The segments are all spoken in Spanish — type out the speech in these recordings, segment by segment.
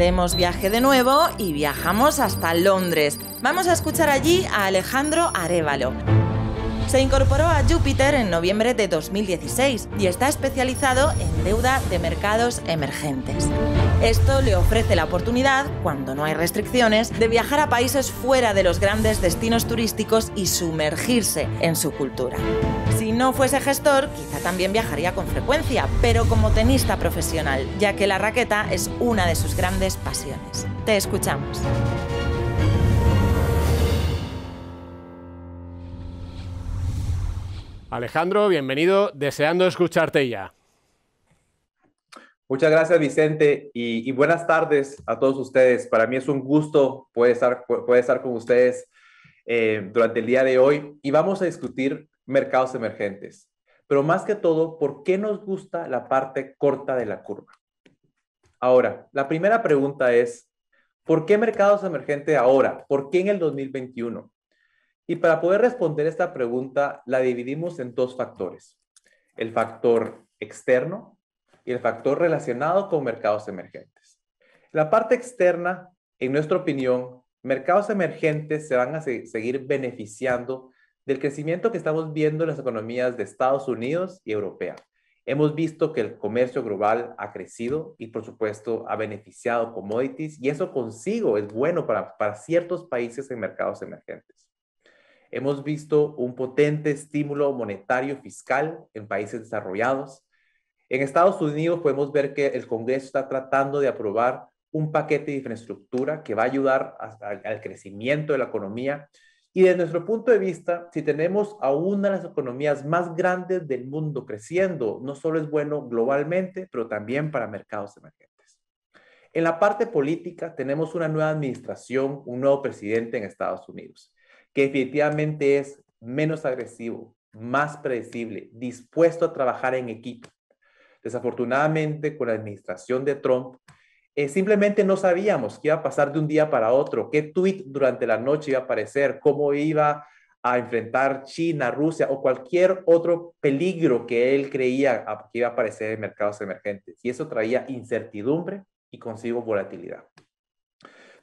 emprendemos viaje de nuevo y viajamos hasta Londres. Vamos a escuchar allí a Alejandro Arevalo. Se incorporó a Júpiter en noviembre de 2016 y está especializado en deuda de mercados emergentes. Esto le ofrece la oportunidad, cuando no hay restricciones, de viajar a países fuera de los grandes destinos turísticos y sumergirse en su cultura. Si no fuese gestor, quizá también viajaría con frecuencia, pero como tenista profesional, ya que la raqueta es una de sus grandes pasiones. Te escuchamos. Alejandro, bienvenido, deseando escucharte ya. Muchas gracias, Vicente, y, buenas tardes a todos ustedes. Para mí es un gusto poder estar, con ustedes eh, durante el día de hoy y vamos a discutir mercados emergentes. Pero más que todo, ¿por qué nos gusta la parte corta de la curva? Ahora, la primera pregunta es, ¿por qué mercados emergentes ahora? ¿Por qué en el 2021? Y para poder responder esta pregunta, la dividimos en dos factores, el factor externo y el factor relacionado con mercados emergentes. La parte externa, en nuestra opinión, mercados emergentes se van a seguir beneficiando del crecimiento que estamos viendo en las economías de Estados Unidos y Europea. Hemos visto que el comercio global ha crecido y, por supuesto, ha beneficiado commodities y eso consigo es bueno para, para ciertos países en mercados emergentes. Hemos visto un potente estímulo monetario fiscal en países desarrollados. En Estados Unidos podemos ver que el Congreso está tratando de aprobar un paquete de infraestructura que va a ayudar al crecimiento de la economía. Y desde nuestro punto de vista, si tenemos a una de las economías más grandes del mundo creciendo, no solo es bueno globalmente, pero también para mercados emergentes. En la parte política, tenemos una nueva administración, un nuevo presidente en Estados Unidos que definitivamente es menos agresivo, más predecible, dispuesto a trabajar en equipo. Desafortunadamente, con la administración de Trump, eh, simplemente no sabíamos qué iba a pasar de un día para otro, qué tweet durante la noche iba a aparecer, cómo iba a enfrentar China, Rusia o cualquier otro peligro que él creía que iba a aparecer en mercados emergentes. Y eso traía incertidumbre y consigo volatilidad.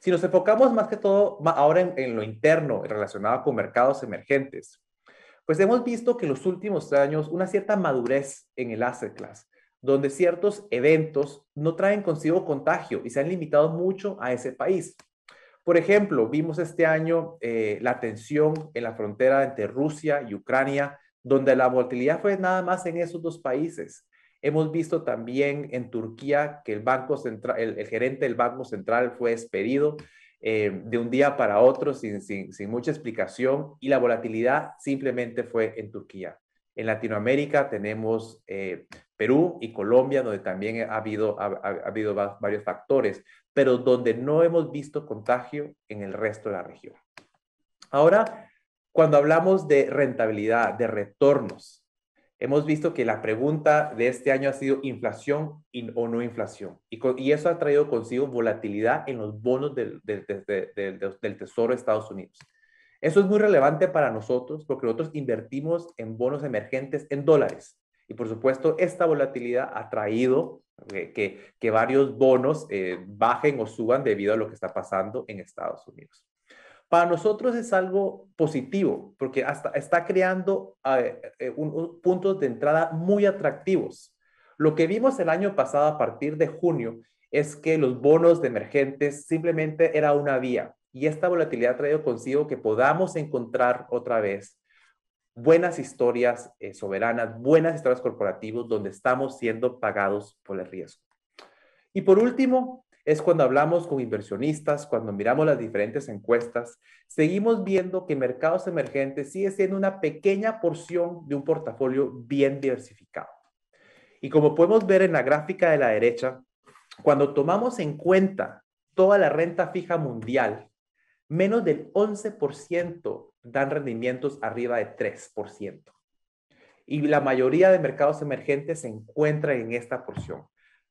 Si nos enfocamos más que todo ahora en, lo interno relacionado con mercados emergentes, pues hemos visto que en los últimos años una cierta madurez en el asset class, donde ciertos eventos no traen consigo contagio y se han limitado mucho a ese país. Por ejemplo, vimos este año eh, la tensión en la frontera entre Rusia y Ucrania, donde la volatilidad fue nada más en esos dos países. Hemos visto también en Turquía que el, banco central, el, gerente del Banco Central fue despedido eh, de un día para otro sin, mucha explicación y la volatilidad simplemente fue en Turquía. En Latinoamérica tenemos eh, Perú y Colombia, donde también ha habido, ha habido varios factores, pero donde no hemos visto contagio en el resto de la región. Ahora, cuando hablamos de rentabilidad, de retornos, hemos visto que la pregunta de este año ha sido inflación o no inflación. Y, y, eso ha traído consigo volatilidad en los bonos del, Tesoro de Estados Unidos. Eso es muy relevante para nosotros porque nosotros invertimos en bonos emergentes en dólares. Y por supuesto, esta volatilidad ha traído que, varios bonos eh, bajen o suban debido a lo que está pasando en Estados Unidos. Para nosotros es algo positivo, porque hasta está creando eh, eh, puntos de entrada muy atractivos. Lo que vimos el año pasado a partir de junio es que los bonos de emergentes simplemente era una vía y esta volatilidad ha traído consigo que podamos encontrar otra vez buenas historias eh, soberanas, buenas historias corporativas donde estamos siendo pagados por el riesgo. Y por último, es cuando hablamos con inversionistas, cuando miramos las diferentes encuestas, seguimos viendo que mercados emergentes sigue siendo una pequeña porción de un portafolio bien diversificado. Y como podemos ver en la gráfica de la derecha, cuando tomamos en cuenta toda la renta fija mundial, menos del 11% dan rendimientos arriba de 3%. Y la mayoría de mercados emergentes se encuentran en esta porción.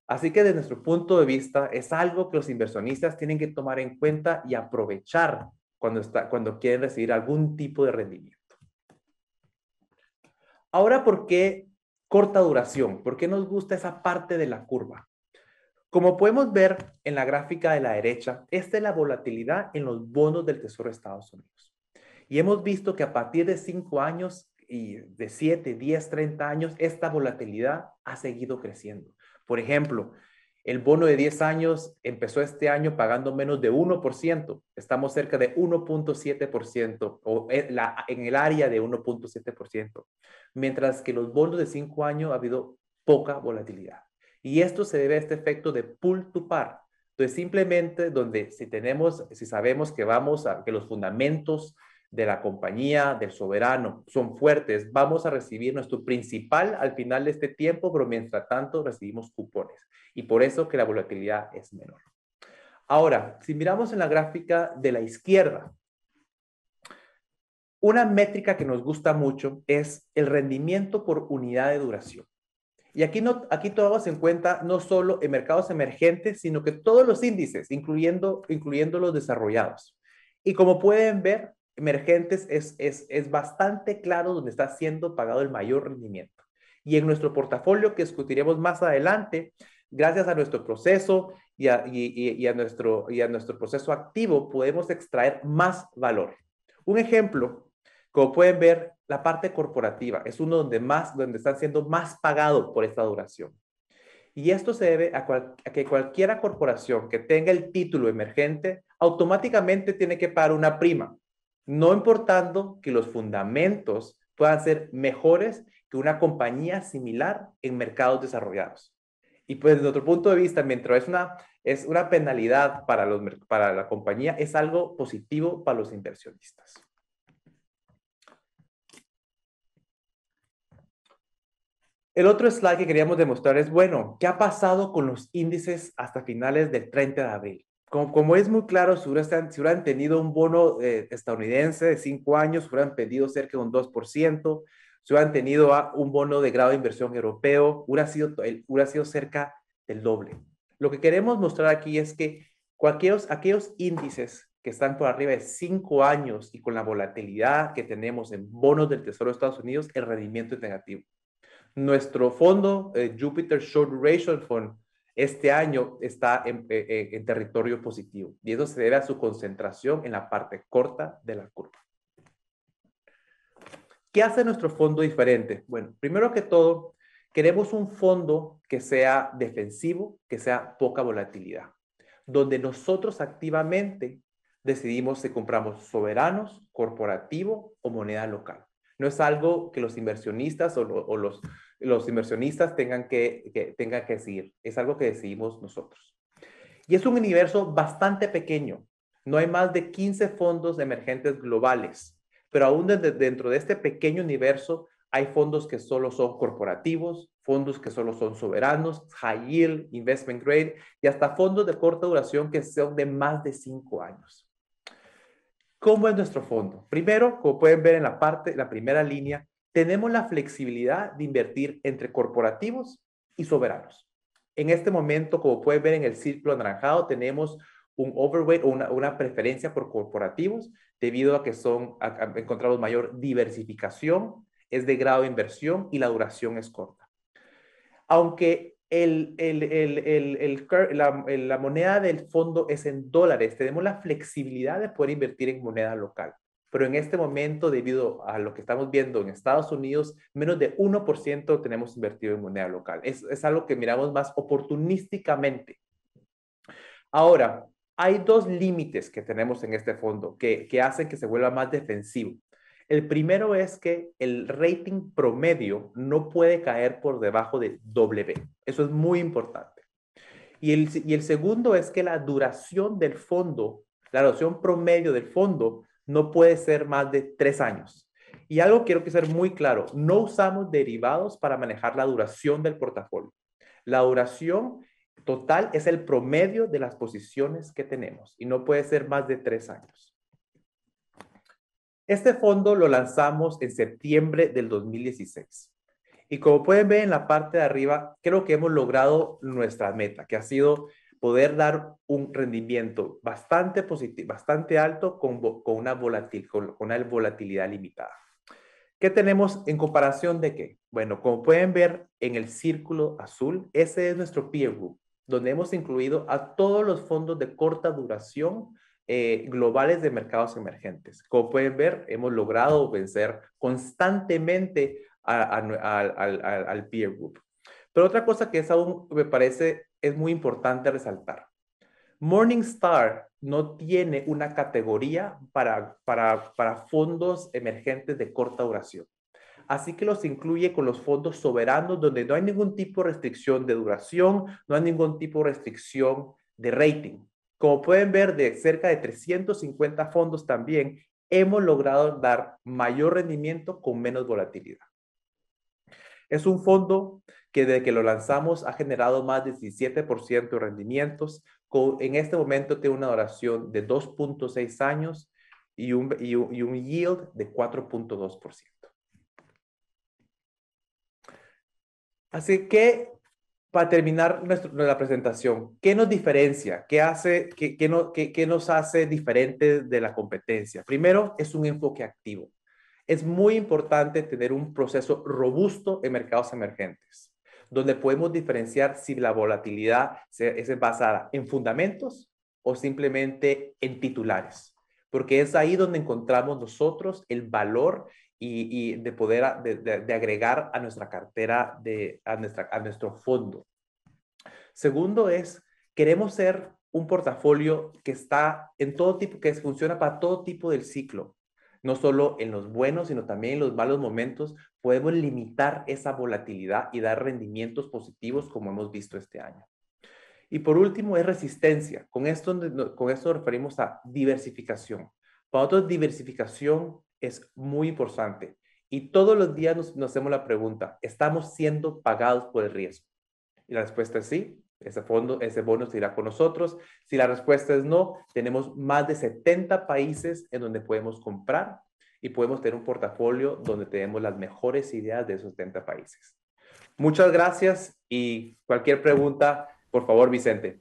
Así que desde nuestro punto de vista es algo que los inversionistas tienen que tomar en cuenta y aprovechar cuando, está, cuando quieren recibir algún tipo de rendimiento. Ahora, ¿por qué corta duración? ¿Por qué nos gusta esa parte de la curva? Como podemos ver en la gráfica de la derecha, esta es la volatilidad en los bonos del Tesoro de Estados Unidos. Y hemos visto que a partir de 5 años y de 7, 10, 30 años, esta volatilidad ha seguido creciendo. Por ejemplo, el bono de 10 años empezó este año pagando menos de 1%. Estamos cerca de 1.7% o en, eh, en el área de 1.7%. Mientras que los bonos de 5 años ha habido poca volatilidad. Y esto se debe a este efecto de pull to par. Entonces, simplemente donde si tenemos, si sabemos que vamos a, que los fundamentos de la compañía, del soberano, son fuertes, vamos a recibir nuestro principal al final de este tiempo, pero mientras tanto recibimos cupones. Y por eso que la volatilidad es menor. Ahora, si miramos en la gráfica de la izquierda, una métrica que nos gusta mucho es el rendimiento por unidad de duración. Y aquí, no, aquí tomamos en cuenta no solo en mercados emergentes, sino que todos los índices, incluyendo, incluyendo los desarrollados. Y como pueden ver, emergentes es, bastante claro donde está siendo pagado el mayor rendimiento. Y en nuestro portafolio que discutiremos más adelante, gracias a nuestro proceso y a, nuestro, y a nuestro proceso activo, podemos extraer más valor. Un ejemplo, como pueden ver, la parte corporativa es uno donde más, donde están siendo más pagado por esta duración. Y esto se debe a, a que cualquiera corporación que tenga el título emergente automáticamente tiene que pagar una prima no importando que los fundamentos puedan ser mejores que una compañía similar en mercados desarrollados. Y pues desde otro punto de vista, mientras es una, es una penalidad para, los, para la compañía, es algo positivo para los inversionistas. El otro slide que queríamos demostrar es, bueno, ¿qué ha pasado con los índices hasta finales del 30 de abril? como, es muy claro, si hubieran, tenido un bono eh, estadounidense de cinco años, hubieran pedido cerca de un 2%, si hubieran tenido un bono de grado de inversión europeo, hubiera sido, hubiera sido cerca del doble. Lo que queremos mostrar aquí es que aquellos índices que están por arriba de cinco años y con la volatilidad que tenemos en bonos del Tesoro de Estados Unidos, el rendimiento es negativo. Nuestro fondo, eh, Jupiter Short Duration Fund, este año está en, eh, territorio positivo y eso se debe a su concentración en la parte corta de la curva. ¿Qué hace nuestro fondo diferente? Bueno, primero que todo, queremos un fondo que sea defensivo, que sea poca volatilidad, donde nosotros activamente decidimos si compramos soberanos, corporativo o moneda local. No es algo que los inversionistas o, o los, los inversionistas tengan que, que decidir. Es algo que decidimos nosotros. Y es un universo bastante pequeño. No hay más de 15 fondos emergentes globales, pero aún dentro de este pequeño universo hay fondos que solo son corporativos, fondos que solo son soberanos, high yield, investment grade y hasta fondos de corta duración que son de más de 5 años. ¿Cómo es nuestro fondo? Primero, como pueden ver en la parte, la primera línea, tenemos la flexibilidad de invertir entre corporativos y soberanos. En este momento, como pueden ver en el círculo anaranjado, tenemos un overweight o una, preferencia por corporativos debido a que son, encontramos mayor diversificación, es de grado de inversión y la duración es corta. Aunque la moneda del fondo es en dólares, tenemos la flexibilidad de poder invertir en moneda local pero en este momento, debido a lo que estamos viendo en Estados Unidos, menos de 1% tenemos invertido en moneda local. Es, es algo que miramos más oportunísticamente. Ahora, hay dos límites que tenemos en este fondo que, que hacen que se vuelva más defensivo. El primero es que el rating promedio no puede caer por debajo de W. Eso es muy importante. Y el, y el segundo es que la duración del fondo, la duración promedio del fondo no puede ser más de tres años. Y algo quiero que sea muy claro, no usamos derivados para manejar la duración del portafolio. La duración total es el promedio de las posiciones que tenemos y no puede ser más de tres años. Este fondo lo lanzamos en septiembre del 2016. Y como pueden ver en la parte de arriba, creo que hemos logrado nuestra meta, que ha sido poder dar un rendimiento bastante positivo, bastante alto con, con una, volatil, con, una volatilidad limitada. ¿Qué tenemos en comparación de qué? Bueno, como pueden ver en el círculo azul, ese es nuestro peer group, donde hemos incluido a todos los fondos de corta duración eh, globales de mercados emergentes. Como pueden ver, hemos logrado vencer constantemente al peer group. Pero otra cosa que es aún, me parece, es muy importante resaltar. Morningstar no tiene una categoría para, para, para fondos emergentes de corta duración. Así que los incluye con los fondos soberanos donde no hay ningún tipo de restricción de duración, no hay ningún tipo de restricción de rating. Como pueden ver, de cerca de 350 fondos también hemos logrado dar mayor rendimiento con menos volatilidad. Es un fondo que desde que lo lanzamos ha generado más de 17% de rendimientos. en este momento tiene una duración de 2.6 años y un, yield de 4.2%. Así que, para terminar nuestra, la presentación, ¿qué nos diferencia? ¿Qué, hace, qué nos hace diferente de la competencia? Primero, es un enfoque activo. Es muy importante tener un proceso robusto en mercados emergentes donde podemos diferenciar si la volatilidad es basada en fundamentos o simplemente en titulares, porque es ahí donde encontramos nosotros el valor y, de poder agregar a nuestra cartera, de, a, nuestra, a nuestro fondo. Segundo es, queremos ser un portafolio que está en todo tipo, que funciona para todo tipo del ciclo, no solo en los buenos, sino también en los malos momentos, podemos limitar esa volatilidad y dar rendimientos positivos como hemos visto este año. Y por último es resistencia. Con esto, con esto referimos a diversificación. Para nosotros diversificación es muy importante y todos los días nos, hacemos la pregunta, ¿estamos siendo pagados por el riesgo? Y la respuesta es sí, ese fondo, ese bono se irá con nosotros. Si la respuesta es no, tenemos más de 70 países en donde podemos comprar y podemos tener un portafolio donde tenemos las mejores ideas de esos 70 países. Muchas gracias y cualquier pregunta, por favor, Vicente.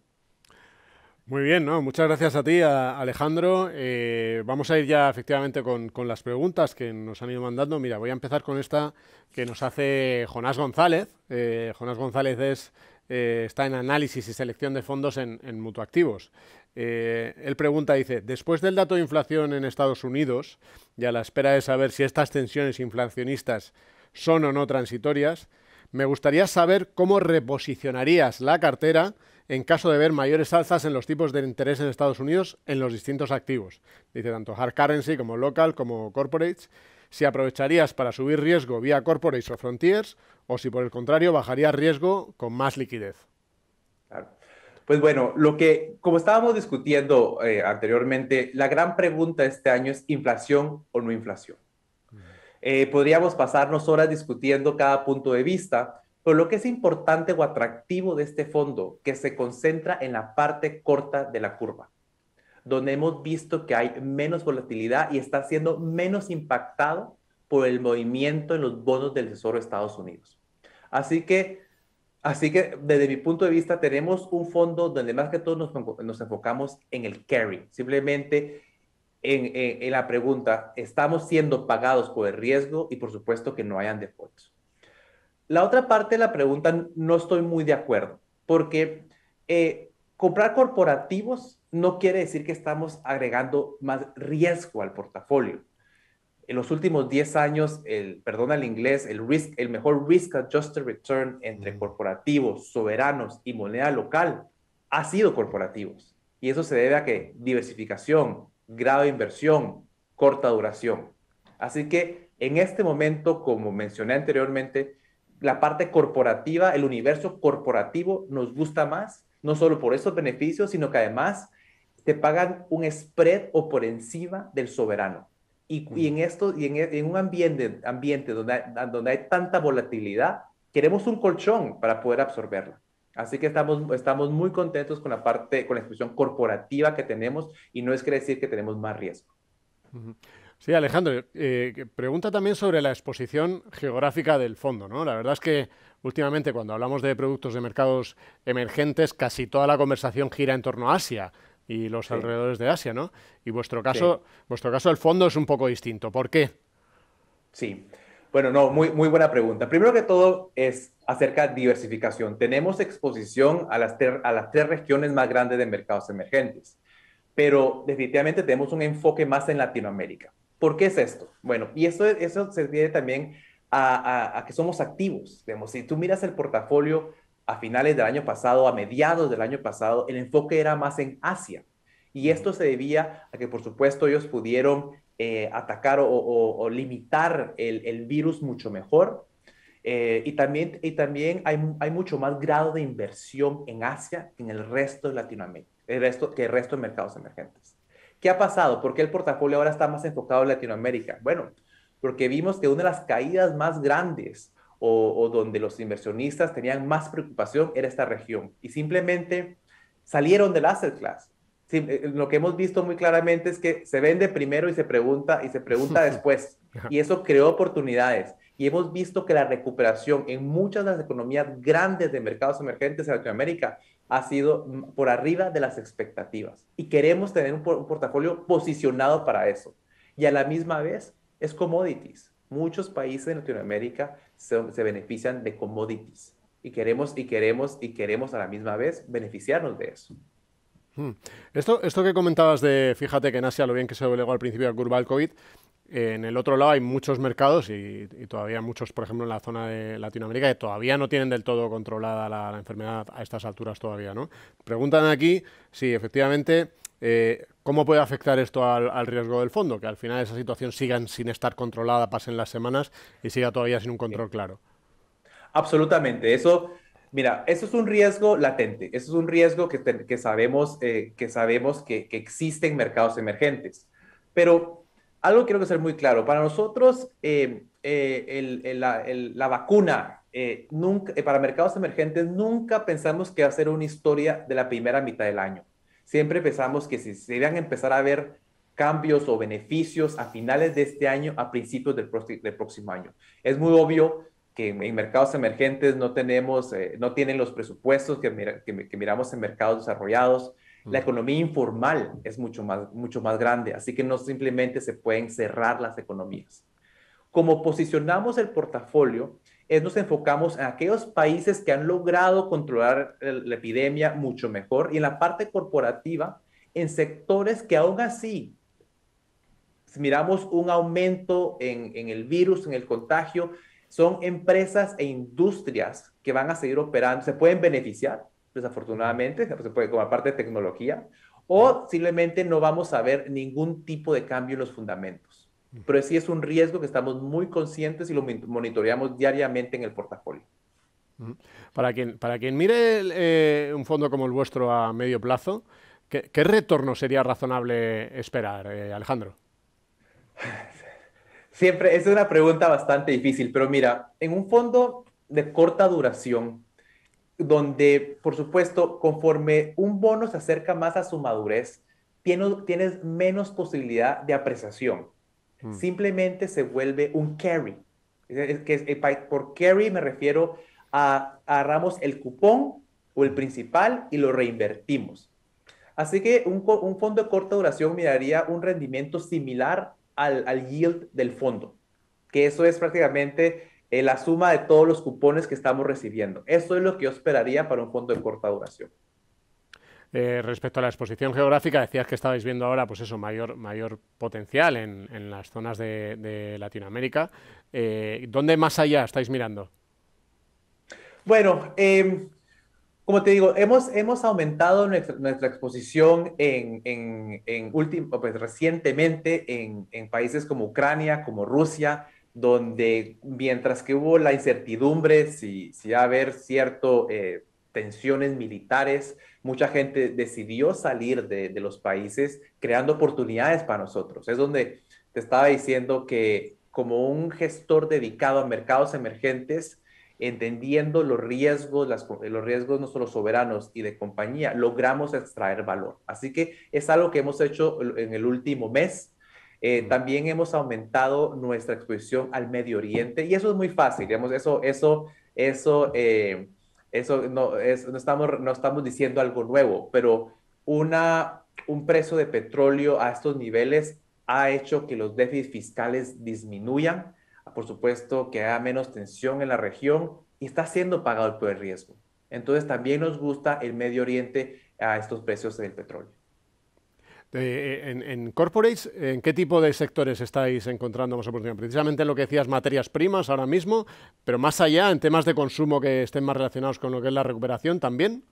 Muy bien, ¿no? muchas gracias a ti, Alejandro. Eh, vamos a ir ya efectivamente con, las preguntas que nos han ido mandando. Mira, voy a empezar con esta que nos hace Jonás González. Eh, Jonás González es eh, está en análisis y selección de fondos en, en mutuactivos. Eh, él pregunta, dice, después del dato de inflación en Estados Unidos y a la espera de saber si estas tensiones inflacionistas son o no transitorias, me gustaría saber cómo reposicionarías la cartera en caso de ver mayores alzas en los tipos de interés en Estados Unidos en los distintos activos. Dice tanto hard currency como local como corporates. Si aprovecharías para subir riesgo vía corporates o frontiers o si por el contrario bajaría riesgo con más liquidez. Pues bueno, lo que, como estábamos discutiendo eh, anteriormente, la gran pregunta este año es inflación o no inflación. Eh, podríamos pasarnos horas discutiendo cada punto de vista, pero lo que es importante o atractivo de este fondo, que se concentra en la parte corta de la curva, donde hemos visto que hay menos volatilidad y está siendo menos impactado por el movimiento en los bonos del Tesoro de Estados Unidos. Así que, así que desde mi punto de vista tenemos un fondo donde más que todo nos, enfocamos en el carry, simplemente en, la pregunta, ¿estamos siendo pagados por el riesgo? Y por supuesto que no hayan defaults. La otra parte de la pregunta no estoy muy de acuerdo, porque eh, comprar corporativos no quiere decir que estamos agregando más riesgo al portafolio en los últimos 10 años, el, perdón al inglés, el, mejor risk adjusted return entre mm. corporativos, soberanos y moneda local ha sido corporativos. Y eso se debe a que diversificación, grado de inversión, corta duración. Así que en este momento, como mencioné anteriormente, la parte corporativa, el universo corporativo nos gusta más, no solo por esos beneficios, sino que además te pagan un spread o por encima del soberano. Y, en, esto, y en, e, un ambiente, ambiente donde, hay, tanta volatilidad, queremos un colchón para poder absorberla. Así que estamos, muy contentos con la parte, con la corporativa que tenemos y no es que decir que tenemos más riesgo. Sí, Alejandro, eh, pregunta también sobre la exposición geográfica del fondo, ¿no? La verdad es que últimamente cuando hablamos de productos de mercados emergentes, casi toda la conversación gira en torno a Asia y los alrededores de Asia, ¿no? Y vuestro caso, vuestro caso, el fondo es un poco distinto. ¿Por qué? Sí. Bueno, no, muy, muy buena pregunta. Primero que todo es acerca de diversificación. Tenemos exposición a las, a las tres regiones más grandes de mercados emergentes, pero definitivamente tenemos un enfoque más en Latinoamérica. ¿Por qué es esto? Bueno, y eso, eso se debe también a, que somos activos. si tú miras el portafolio a finales del año pasado, a mediados del año pasado, el enfoque era más en Asia. Y esto se debía a que, por supuesto, ellos pudieron eh, atacar o, limitar el, virus mucho mejor. Eh, y también, y también hay, mucho más grado de inversión en Asia que en el resto de Latinoamérica, el resto, que el resto de mercados emergentes. ¿Qué ha pasado? ¿Por qué el portafolio ahora está más enfocado en Latinoamérica? Bueno, porque vimos que una de las caídas más grandes o, donde los inversionistas tenían más preocupación era esta región y simplemente salieron del asset class. Eh, eh, lo que hemos visto muy claramente es que se vende primero y se pregunta y se pregunta después. Y eso creó oportunidades. Y hemos visto que la recuperación en muchas de las economías grandes de mercados emergentes en Latinoamérica ha sido por arriba de las expectativas. Y queremos tener un, portafolio posicionado para eso. Y a la misma vez es commodities. Muchos países de Latinoamérica se, benefician de commodities y queremos y queremos y queremos a la misma vez beneficiarnos de eso. Hmm. Esto, esto que comentabas de, fíjate que en Asia lo bien que se doblegó al principio a curva del COVID, en el otro lado hay muchos mercados y, todavía muchos, por ejemplo, en la zona de Latinoamérica, que todavía no tienen del todo controlada la, enfermedad a estas alturas todavía, ¿no? Preguntan aquí si efectivamente eh, ¿Cómo puede afectar esto al, riesgo del fondo? Que al final esa situación siga sin estar controlada, pasen las semanas y siga todavía sin un control claro. Absolutamente. Eso, mira, eso es un riesgo latente. Eso es un riesgo que, sabemos, eh, que, sabemos que, que existe mercados emergentes. Pero algo quiero que ser muy claro. Para nosotros, eh, eh, la, vacuna nunca, para mercados emergentes nunca pensamos que va a ser una historia de la primera mitad del año siempre pensamos que si se a empezar a ver cambios o beneficios a finales de este año, a principios del, próximo año. Es muy obvio que en, mercados emergentes no tenemos, eh, no tienen los presupuestos que, miramos en mercados desarrollados. Mm. La economía informal es mucho más, mucho más grande, así que no simplemente se pueden cerrar las economías. Como posicionamos el portafolio, nos enfocamos en aquellos países que han logrado controlar la epidemia mucho mejor y en la parte corporativa, en sectores que aún así si miramos un aumento en, en, el virus, en el contagio, son empresas e industrias que van a seguir operando, se pueden beneficiar, desafortunadamente, se puede, como parte de tecnología, o simplemente no vamos a ver ningún tipo de cambio en los fundamentos pero sí es un riesgo que estamos muy conscientes y lo monitoreamos diariamente en el portafolio. Mm. Para quien, mire eh, un fondo como el vuestro a medio plazo, ¿qué, retorno sería razonable esperar, eh, Alejandro? Siempre, es una pregunta bastante difícil, pero mira, en un fondo de corta duración, donde, por supuesto, conforme un bono se acerca más a su madurez, tienes menos posibilidad de apreciación. Mm. simplemente se vuelve un carry. Eh, por carry me refiero a agarramos el cupón o el principal y lo reinvertimos. Así que un, fondo de corta duración me daría un rendimiento similar al, yield del fondo, que eso es prácticamente eh, la suma de todos los cupones que estamos recibiendo. Eso es lo que yo esperaría para un fondo de corta duración. Eh, respecto a la exposición geográfica, decías que estabais viendo ahora, pues eso, mayor, mayor potencial en, en las zonas de, Latinoamérica. Eh, ¿Dónde más allá estáis mirando? Bueno, em, como te digo, hemos, hemos aumentado nuestra, exposición en, en pues, recientemente en, países como Ucrania, como Rusia, donde mientras que hubo la incertidumbre si, si a haber cierto eh, tensiones militares, mucha gente decidió salir de, los países creando oportunidades para nosotros. Es donde te estaba diciendo que como un gestor dedicado a mercados emergentes, entendiendo los riesgos, los riesgos no solo soberanos y de compañía, logramos extraer valor. Así que es algo que hemos hecho en el último mes. Eh, también hemos aumentado nuestra exposición al Medio Oriente y eso es muy fácil, digamos, eso, eso, eso eh, eso no, estamos, no estamos diciendo algo nuevo, pero una, un precio de petróleo a estos niveles ha hecho que los déficits fiscales disminuyan, por supuesto que haya menos tensión en la región y está siendo pagado por el riesgo. Entonces también nos gusta el Medio Oriente a estos precios del petróleo. Eh, eh, en, corporates, ¿en qué tipo de sectores estáis encontrando más oportunidades? Precisamente lo que decías, materias primas ahora mismo, pero más allá, en temas de consumo que estén más relacionados con lo que es la recuperación también.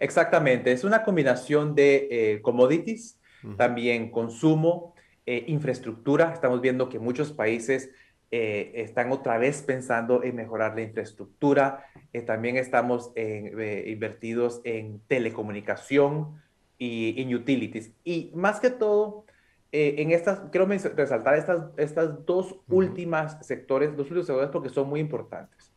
Exactamente, es una combinación de eh, commodities, también consumo, infraestructura. Estamos viendo que muchos países están otra vez pensando en mejorar la infraestructura. también estamos invertidos en telecomunicación, y en utilities. Y más que todo, eh, en estas, quiero resaltar estas, estas dos últimas sectores, dos últimos sectores porque son muy importantes.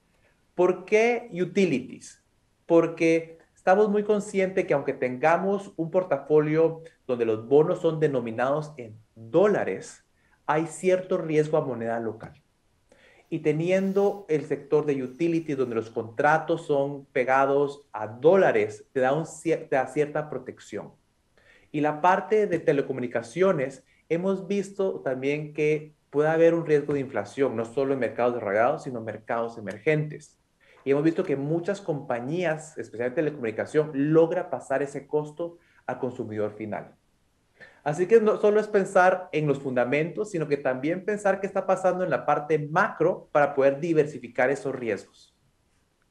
¿Por qué utilities? Porque estamos muy conscientes que aunque tengamos un portafolio donde los bonos son denominados en dólares, hay cierto riesgo a moneda local y teniendo el sector de utility donde los contratos son pegados a dólares, te da, un, cierta protección. Y la parte de telecomunicaciones, hemos visto también que puede haber un riesgo de inflación, no solo en mercados desarrollados, sino en mercados emergentes. Y hemos visto que muchas compañías, especialmente telecomunicación, logra pasar ese costo al consumidor final. Así que no solo es pensar en los fundamentos, sino que también pensar qué está pasando en la parte macro para poder diversificar esos riesgos.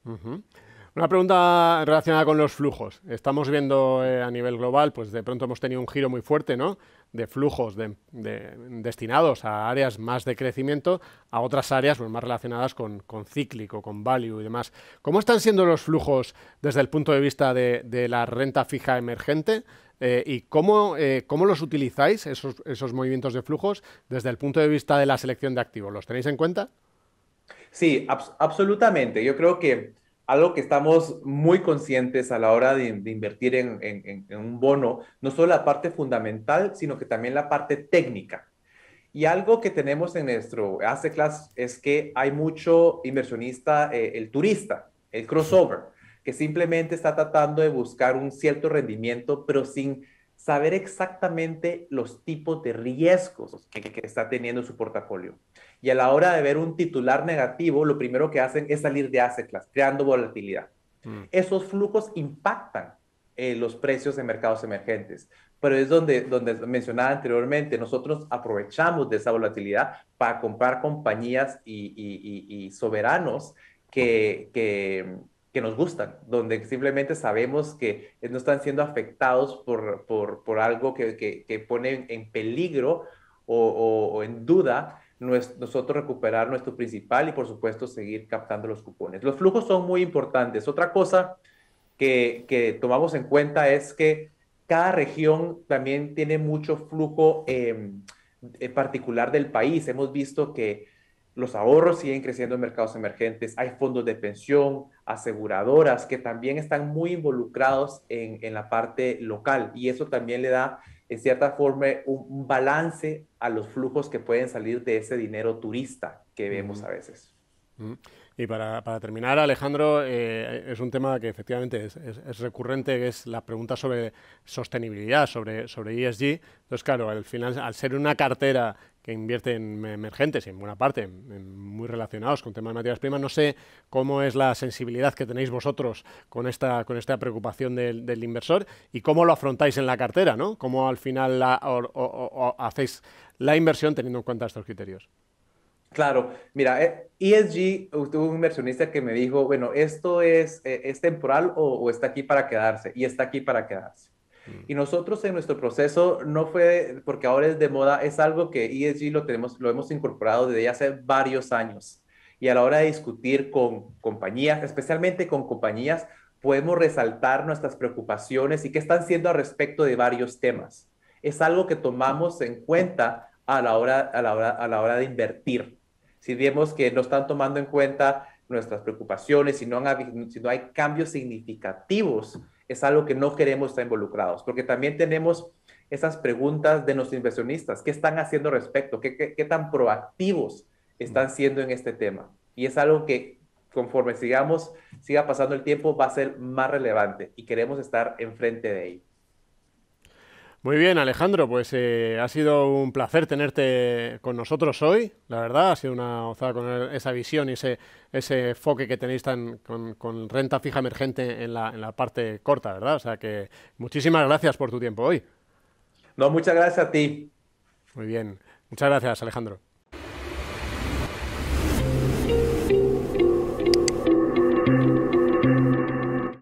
Una pregunta relacionada con los flujos. Estamos viendo eh, a nivel global, pues de pronto hemos tenido un giro muy fuerte, ¿no? De flujos destinados a áreas más de crecimiento, a otras áreas pues, más relacionadas con, cíclico, con value y demás. ¿Cómo están siendo los flujos desde el punto de vista de la renta fija emergente? Eh, ¿Y cómo, eh, cómo, los utilizáis, esos, esos movimientos de flujos, desde el punto de vista de la selección de activos? ¿Los tenéis en cuenta? Sí, absolutamente. Yo creo que algo que estamos muy conscientes a la hora de, invertir en, un bono, no solo la parte fundamental, sino que también la parte técnica. Y algo que tenemos en nuestro asset class es que hay mucho inversionista, eh, el turista, el crossover que simplemente está tratando de buscar un cierto rendimiento, pero sin saber exactamente los tipos de riesgos que, está teniendo su portafolio. Y a la hora de ver un titular negativo, lo primero que hacen es salir de asset creando volatilidad. Mm. Esos flujos impactan eh, los precios de mercados emergentes, pero es donde, donde mencionaba anteriormente, nosotros aprovechamos de esa volatilidad para comprar compañías y, y soberanos que, que que nos gustan, donde simplemente sabemos que eh, no están siendo afectados por, por, algo que, que, pone en peligro o, en duda nosotros recuperar nuestro principal y por supuesto seguir captando los cupones. Los flujos son muy importantes. Otra cosa que, tomamos en cuenta es que cada región también tiene mucho flujo em, particular del país. Hemos visto que los ahorros siguen creciendo en mercados emergentes, hay fondos de pensión, aseguradoras que también están muy involucrados en, la parte local y eso también le da en cierta forma un, balance a los flujos que pueden salir de ese dinero turista que vemos a veces. Y para, terminar, Alejandro, eh, es un tema que efectivamente es, recurrente, que es la pregunta sobre sostenibilidad, sobre, sobre ESG. Entonces, claro, al final, al ser una cartera invierten invierte en emergentes y en buena parte muy relacionados con temas de materias primas. No sé cómo es la sensibilidad que tenéis vosotros con esta, con esta preocupación del, inversor y cómo lo afrontáis en la cartera, ¿no? ¿Cómo al final hacéis la inversión teniendo en cuenta estos criterios? Claro, mira, ESG, eh, e tuvo un inversionista que me dijo, bueno, esto es, eh, es temporal o está aquí para quedarse, y está aquí para quedarse. Y nosotros en nuestro proceso no fue porque ahora es de moda, es algo que ESG lo, tenemos, lo hemos incorporado desde hace varios años. Y a la hora de discutir con compañías, especialmente con compañías, podemos resaltar nuestras preocupaciones y qué están siendo al respecto de varios temas. Es algo que tomamos en cuenta a la hora, a la hora, a la hora de invertir. Si vemos que no están tomando en cuenta nuestras preocupaciones, si no, si no hay cambios significativos es algo que no queremos estar involucrados, porque también tenemos esas preguntas de los inversionistas, ¿qué están haciendo respecto? ¿Qué, qué tan proactivos están mm. siendo en este tema? Y es algo que conforme sigamos, siga pasando el tiempo, va a ser más relevante y queremos estar enfrente de ello. Muy bien, Alejandro, pues eh, ha sido un placer tenerte con nosotros hoy. La verdad, ha sido una gozada con e-, esa visión y ese, ese enfoque que tenéis con, con, renta fija emergente en la, en la parte corta, ¿verdad? O sea que muchísimas gracias por tu tiempo hoy. No, muchas gracias a ti. Muy bien. Muchas gracias, Alejandro.